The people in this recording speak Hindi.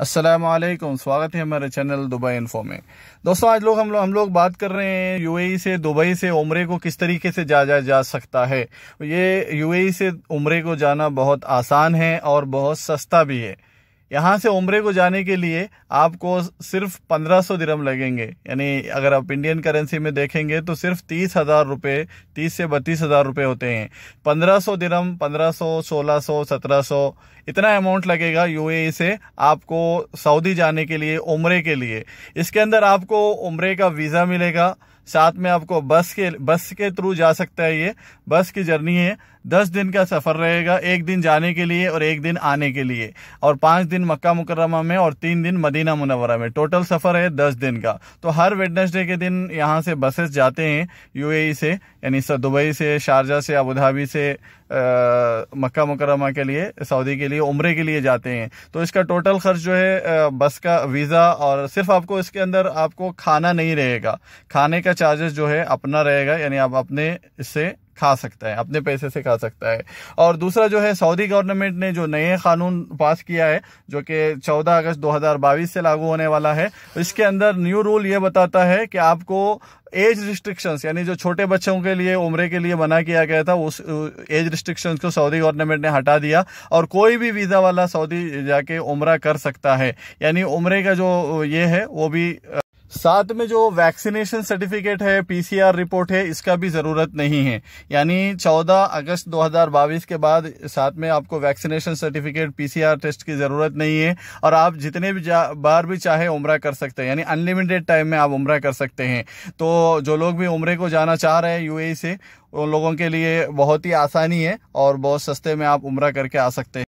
असलम स्वागत है हमारे चैनल दुबई इन्फो में दोस्तों आज लोग हम लोग हम लोग बात कर रहे हैं यूएई e से दुबई से उमरे को किस तरीके से जा जा, जा सकता है ये यूएई e से उमरे को जाना बहुत आसान है और बहुत सस्ता भी है यहाँ से उम्रे को जाने के लिए आपको सिर्फ पंद्रह सौ दिरम लगेंगे यानी अगर आप इंडियन करेंसी में देखेंगे तो सिर्फ तीस हज़ार रुपये तीस से बत्तीस हज़ार रुपये होते हैं पंद्रह सौ दिरम पंद्रह सौ सोलह सौ सत्रह सौ इतना अमाउंट लगेगा यूएई e से आपको सऊदी जाने के लिए उम्रे के लिए इसके अंदर आपको उम्रे का वीज़ा मिलेगा साथ में आपको बस के बस के थ्रू जा सकता है ये बस की जर्नी है दस दिन का सफ़र रहेगा एक दिन जाने के लिए और एक दिन आने के लिए और पांच दिन मक्का मुकरमा में और तीन दिन मदीना मुनवरा में टोटल सफ़र है दस दिन का तो हर वेडनेसडे के दिन यहाँ से बसेस जाते हैं यूएई e से यानी दुबई से शारजा से अबू धाबी से मक्का मुकरमा के लिए सऊदी के लिए उम्र के लिए जाते हैं तो इसका टोटल खर्च जो है बस का वीज़ा और सिर्फ आपको इसके अंदर आपको खाना नहीं रहेगा खाने का चार्जेस जो है अपना रहेगा यानी आप अपने इससे खा सकता है अपने पैसे से खा सकता है और दूसरा जो है सऊदी गवर्नमेंट ने जो नए कानून पास किया है जो कि 14 अगस्त 2022 से लागू होने वाला है इसके अंदर न्यू रूल ये बताता है कि आपको एज रिस्ट्रिक्शंस यानी जो छोटे बच्चों के लिए उम्र के लिए मना किया गया था उस एज रिस्ट्रिक्शंस को सऊदी गवर्नमेंट ने हटा दिया और कोई भी वीज़ा वाला सऊदी जाके उम्र कर सकता है यानी उम्र का जो ये है वो भी साथ में जो वैक्सीनेशन सर्टिफिकेट है पीसीआर रिपोर्ट है इसका भी ज़रूरत नहीं है यानी 14 अगस्त 2022 के बाद साथ में आपको वैक्सीनेशन सर्टिफिकेट पीसीआर टेस्ट की ज़रूरत नहीं है और आप जितने भी बार भी चाहे उम्र कर सकते हैं यानी अनलिमिटेड टाइम में आप उम्र कर सकते हैं तो जो लोग भी उम्र को जाना चाह रहे हैं यू e से उन लोगों के लिए बहुत ही आसानी है और बहुत सस्ते में आप उम्र करके आ सकते हैं